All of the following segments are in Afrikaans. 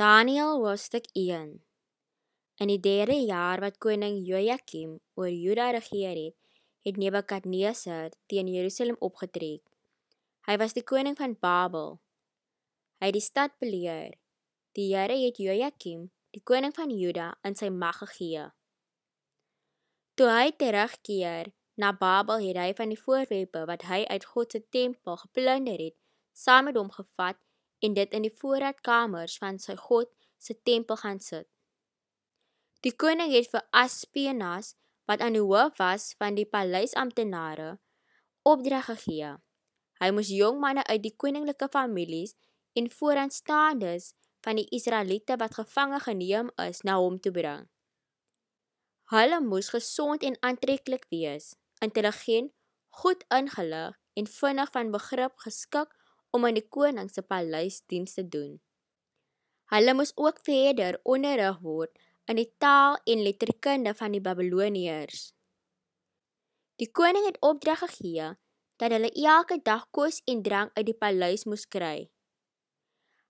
Daniel hoofstuk 1 In die derde jaar wat koning Joiakim oor Juda regeer het, het Nebukadnezar teen Jerusalem opgetrek. Hy was die koning van Babel. Hy het die stad beleer. Die Here het Joiakim, die koning van Juda, in sy mag gegee. Toe hy terugkeer na Babel, het hy van die voorwerpe wat hy uit God se tempel geplunder het, saam met hom gevat en dit in die voorraadkamers van sy God se tempel gaan sit. Die koning het vir Aspenas, wat aan die hoof was van die paleisamptenare, opdrag gegee. Hy moes jong manne uit die koninklike families en vooraanstaandes van die Israeliete wat gevange geneem is na hom toe bring. Hulle moes gesond en aantreklik wees, intelligent, goed ingelig en vinnig van begrip geskik om aan die koning se paleis dienste doen. Hulle moes ook verder onderrig word in die taal en letterkunde van die Babiloniërs. Die koning het opdrag gegee dat hulle elke dag kos en drank uit die paleis moes kry.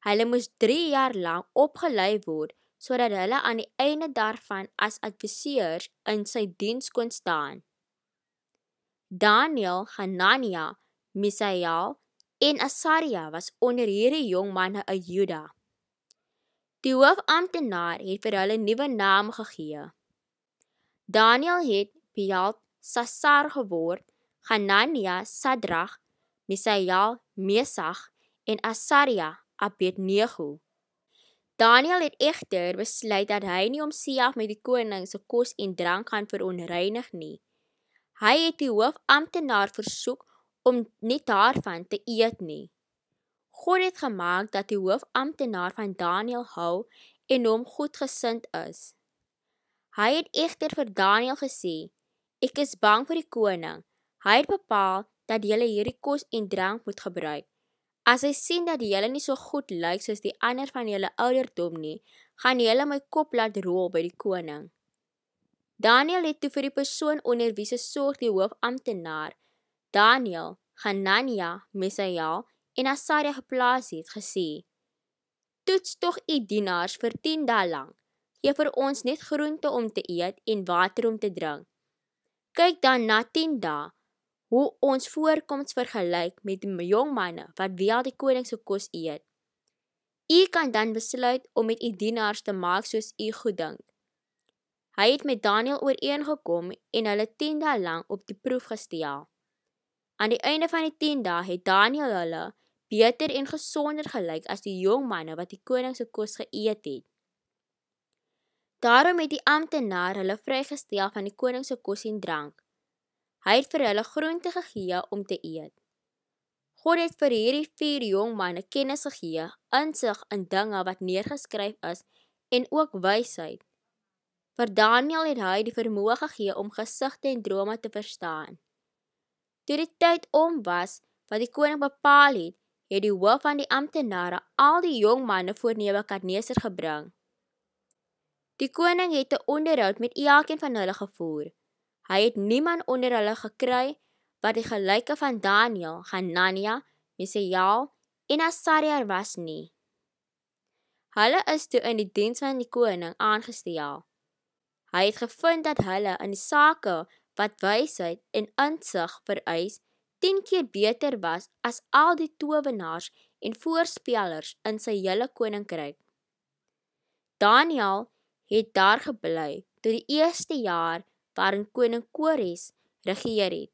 Hulle moes 3 jaar lank opgelei word sodat hulle aan die einde daarvan as adviseurs in sy diens kon staan. Daniel, Hanania, Misael, En Asaria was onder hierdie jong manne 'n Juda. Die hoofamptenaar het vir hulle nuwe name gegee. Daniel het Beelzebub geword, Hanania Sadrag, Misael Mesag en Asaria Abednego. Daniel het egter besluit dat hy nie homself met die koning se kos en drank gaan veronreinig nie. Hy het die hoofamptenaar versoek om nie daarvan te eet nie. God het gemaak dat die hoofamptenaar van Daniel hou en hom goedgesind is. Hy het egter vir Daniel gesê: "Ek is bang vir die koning. Hy het bepaal dat jy hierdie kos en drank moet gebruik. As hy sien dat jy nie so goed lyk soos die ander van julle ouderdom nie, gaan hy my kop laat rol by die koning." Daniel het toe vir die persoon onder wie se sorg die hoofamptenaar Daniel, Hanania, Misael en Asaria geplaas het gesê: Toets tog u die dienaars vir 10 dae lank. Gee vir ons net groente om te eet en water om te drink. Kyk dan na 10 dae hoe ons voorkoms vergelyk met jong manne wat wel die koning se kos eet. U kan dan besluit om met u die dienaars te maak soos u goeddink. Hy het met Daniel ooreengekom en hulle 10 dae lank op die proef gestel. Aan die einde van die 10 dae het Daniel hulle beter en gesonder gelyk as die jong manne wat die koning se kos geëet het. Daarom het die amptenaar hulle vrygestel van die koning se kos en drank. Hy het vir hulle groente gegee om te eet. God het vir hierdie vier jong manne kennis gegee, insig in dinge wat neergeskryf is en ook wysheid. Vir Daniel het hy die vermoë gegee om gesigte en drome te verstaan toe die tyd om was wat die koning bepaal het, het die hoof van die amptenare al die jong manne voor Nebukadneser gebring. Die koning het 'n onderhoud met elkeen van hulle gevoer. Hy het niemand onder hulle gekry wat die gelyke van Daniël, Hanania, Mesiaël en Asariar was nie. Hulle is toe in die diens van die koning aangestel. Hy het gevind dat hulle in die sake wat wysheid en insig vereis 10 keer beter was as al die towenaars en voorspellers in sy hele koninkryk. Daniël het daar gebly tot die eerste jaar waarin koning Kores regeer het.